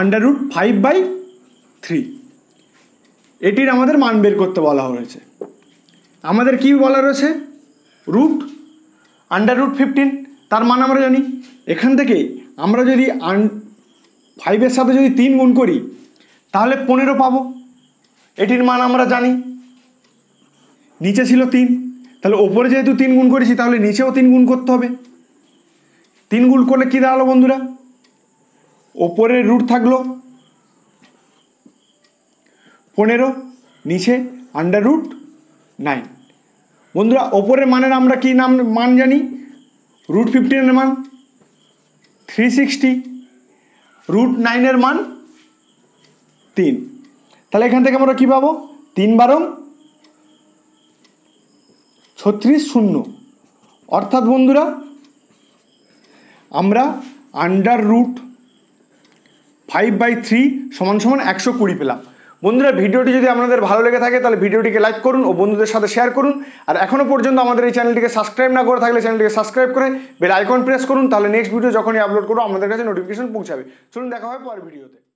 under root five by three এটির আমাদের মান বের করতে বলা হয়েছে আমাদের কি বলা রয়েছে রুট আন্ডার রুট ফিফটিন তার মান আমরা জানি এখান থেকে আমরা যদি আন ফাইভের সাথে যদি তিন গুণ করি তাহলে পনেরো পাবো এটির মান আমরা জানি নিচে ছিল তিন তাহলে ওপরে যেহেতু তিন গুণ করেছি তাহলে নিচেও তিন গুণ করতে হবে তিন গুণ করলে কী দাঁড়ালো বন্ধুরা ওপরের রুট থাকলো পনেরো নিচে আন্ডার রুট নাইন বন্ধুরা ওপরের মানের আমরা কি নাম মান জানি রুট ফিফটিনের মান থ্রি সিক্সটি রুট নাইনের মান তিন তাহলে এখান থেকে আমরা কী পাবো তিন বারং ছত্রিশ শূন্য অর্থাৎ বন্ধুরা আমরা under root five by three সমান সমান একশো কুড়ি পেলাম বন্ধুরা ভিডিওটি যদি আপনাদের ভালো লেগে থাকে তাহলে ভিডিওটিকে লাইক করুন ও বন্ধুদের সাথে শেয়ার করুন আর এখনও পর্যন্ত আমাদের এই চ্যানেলটিকে সাবস্ক্রাইব না করে থাকলে চ্যানেলটিকে সাবস্ক্রাইব করে বেল আইকন প্রেস করুন তাহলে নেক্সট ভিডিও যখনই আপলোড করবো আমাদের কাছে নোটিফিকেশন পৌঁছাবে চলুন দেখা হয় পরের ভিডিওতে